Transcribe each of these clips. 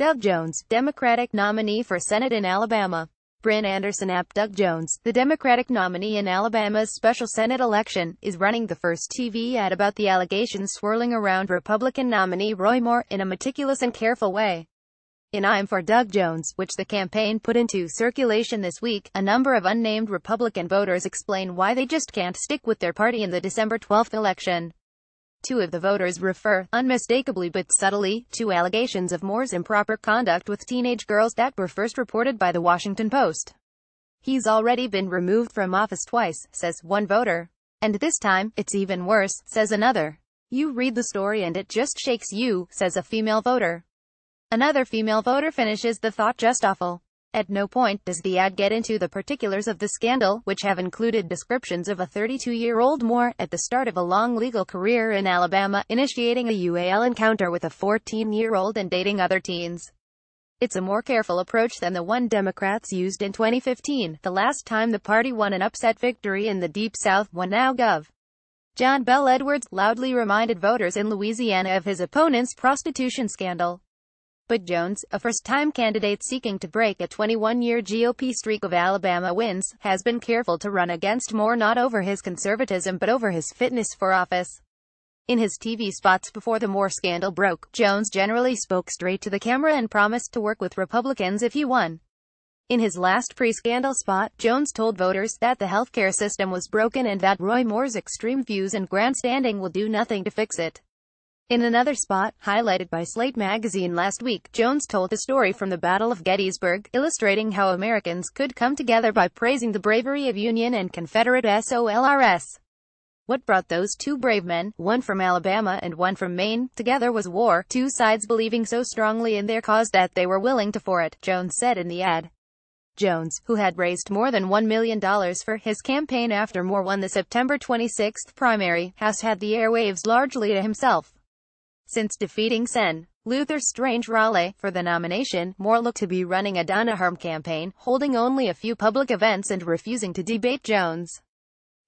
Doug Jones, Democratic nominee for Senate in Alabama. Bryn Anderson App Doug Jones, the Democratic nominee in Alabama's special Senate election, is running the first TV ad about the allegations swirling around Republican nominee Roy Moore in a meticulous and careful way. In I'm for Doug Jones, which the campaign put into circulation this week, a number of unnamed Republican voters explain why they just can't stick with their party in the December 12 election. Two of the voters refer, unmistakably but subtly, to allegations of Moore's improper conduct with teenage girls that were first reported by The Washington Post. He's already been removed from office twice, says one voter. And this time, it's even worse, says another. You read the story and it just shakes you, says a female voter. Another female voter finishes the thought just awful. At no point does the ad get into the particulars of the scandal, which have included descriptions of a 32-year-old Moore, at the start of a long legal career in Alabama, initiating a UAL encounter with a 14-year-old and dating other teens. It's a more careful approach than the one Democrats used in 2015, the last time the party won an upset victory in the Deep South, when now Gov. John Bell Edwards, loudly reminded voters in Louisiana of his opponent's prostitution scandal. But Jones, a first-time candidate seeking to break a 21-year GOP streak of Alabama wins, has been careful to run against Moore not over his conservatism but over his fitness for office. In his TV spots before the Moore scandal broke, Jones generally spoke straight to the camera and promised to work with Republicans if he won. In his last pre-scandal spot, Jones told voters that the healthcare system was broken and that Roy Moore's extreme views and grandstanding will do nothing to fix it. In another spot, highlighted by Slate magazine last week, Jones told the story from the Battle of Gettysburg, illustrating how Americans could come together by praising the bravery of Union and Confederate SOLRS. What brought those two brave men, one from Alabama and one from Maine, together was war, two sides believing so strongly in their cause that they were willing to for it, Jones said in the ad. Jones, who had raised more than $1 million for his campaign after Moore won the September 26 primary, has had the airwaves largely to himself. Since defeating Sen, Luther Strange Raleigh for the nomination, Moore looked to be running a Donahue campaign, holding only a few public events and refusing to debate Jones.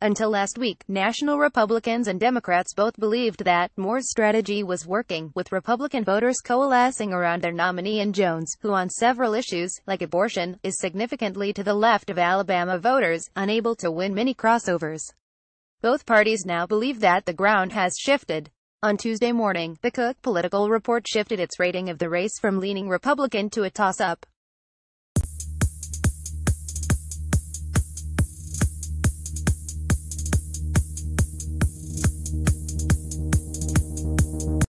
Until last week, national Republicans and Democrats both believed that Moore's strategy was working, with Republican voters coalescing around their nominee and Jones, who on several issues, like abortion, is significantly to the left of Alabama voters, unable to win many crossovers. Both parties now believe that the ground has shifted. On Tuesday morning, the Cook political report shifted its rating of the race from leaning Republican to a toss-up.